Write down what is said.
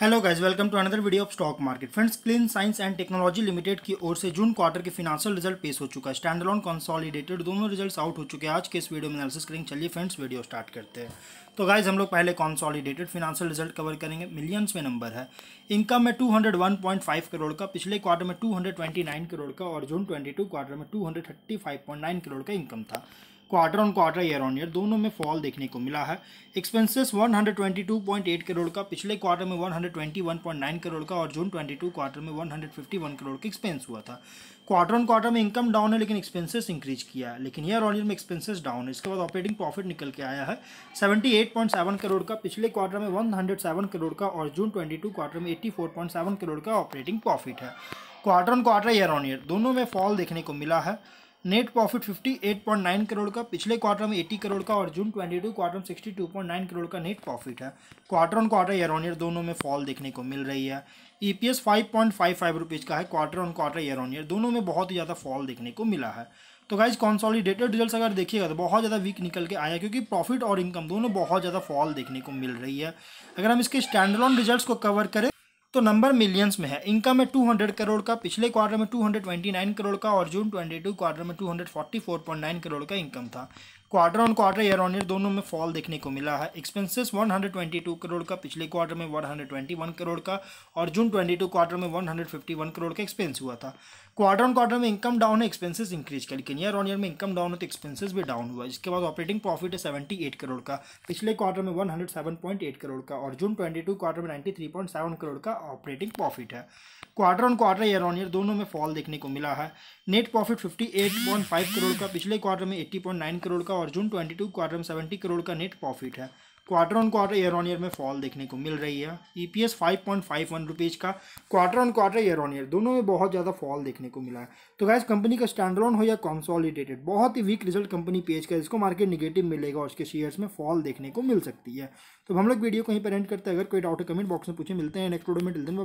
hello guys welcome to another video of stock market friends clean science and technology limited की ओर से June quarter के financial result पेश हो चुका है स्टैंडलॉन कंसोलिडेटेड दोनों रिजल्ट्स आउट हो चुके हैं आज के इस वीडियो में एनालिसिस करेंगे चलिए फ्रेंड्स वीडियो स्टार्ट करते हैं तो गाइज हम लोग पहले कॉन्सॉलीडेटेड फिनाशियल रिजल्ट कवर करेंगे मिलियंस में नंबर है इनकम में टू करोड़ का पिछले क्वार्टर में टू करोड़ का और जून ट्वेंटी क्वार्टर में टू करोड़ का इनकम था quarter on quarter year on year दोनों में फॉल देखने को मिला है एक्सपेंसेस 122.8 करोड़ का पिछले क्वार्टर में 121.9 करोड़ का और जून 22 क्वार्टर में 151 करोड़ का एक्सपेंस हुआ था क्वार्टर ऑन क्वार्टर में इनकम डाउन है लेकिन एक्सपेंसेस इंक्रीज किया है लेकिन ईयर ऑन ईयर में एक्सपेंसेस डाउन है इसके बाद ऑपरेटिंग प्रॉफिट निकल के आया है 78.7 करोड़ का पिछले क्वार्टर में 107 करोड़ का और जून 22 क्वार्टर में 84.7 करोड़ का ऑपरेटिंग प्रॉफिट है quarter on quarter year on year दोनों में फॉल देखने को मिला है नेट प्रॉफिट 58.9 करोड़ का पिछले क्वार्टर में 80 करोड़ का और जून 22 क्वार्टर में 62.9 करोड़ का नेट प्रॉफिट है quarter on quarter year on year दोनों में फॉल देखने को मिल रही है E P S five point five five rupees का है quarter on quarter year on year दोनों में बहुत ही ज़्यादा फॉल देखने को मिला है तो गाइज कॉन्सॉलीडेटेड रिजल्ट अगर देखिएगा तो बहुत ज़्यादा वीक निकल के आया क्योंकि प्रॉफिट और इनकम दोनों बहुत ज़्यादा फॉल देखने को मिल रही है अगर हम इसके स्टैंडलॉन रिजल्ट को कवर करें तो नंबर मिलियंस में है इनकम है 200 करोड़ का पिछले क्वार्टर में 229 करोड़ का और जून 22 क्वार्टर में 244.9 करोड़ का इनकम था quarter on quarter year on year दोनों में फॉल देखने को मिला है एक्सपेंसेस 122 करोड़ का पिछले क्वार्टर में 121 करोड़ का और जून 22 क्वार्टर में 151 करोड़ का एक्सपेंस हुआ था क्वार्टर ऑन क्वार्टर में इनकम डाउन है एक्सपेंसेस इंक्रीज का लेकिन ईयर ऑन ईयर में इनकम डाउन है तो एक्सपेंसेस भी डाउन हुआ इसके बाद ऑपरेटिंग प्रॉफिट है सेवेंटी एट करोड़ का पिछले क्वार्टर में one hundred seven point eight crore का और जून ट्वेंटी टू क्वार्टर में ninety three point seven crore का ऑपरेटिंग प्रॉफिट है quarter on quarter year on year दोनों में फॉल देखने को मिला है net profit fifty eight point five crore का पिछले क्वार्टर में एट्टी पॉइंट नाइन करोड़ का और और जून टू क्वार्टर में सेवेंटी करोड़ का नेट प्रॉफिट है quarter on quarter year on year में फॉल देखने को मिल रही है E P S five point five one rupees का quarter on quarter year on year दोनों में बहुत ज़्यादा फॉल देखने को मिला है तो गैस कंपनी का स्टैंड स्टैंडलोन हो या कॉन्सॉलिडेटेड बहुत ही वीक रिजल्ट कंपनी पेज का इसको मार्केट निगेटिव मिलेगा उसके शेयर्स में फॉल देखने को मिल सकती है तो हम लोग वीडियो को ही पेरेंट करते हैं अगर कोई डाउट है कमेंट बॉक्स में पूछे मिलते हैं नेक्स्ट वीडियो में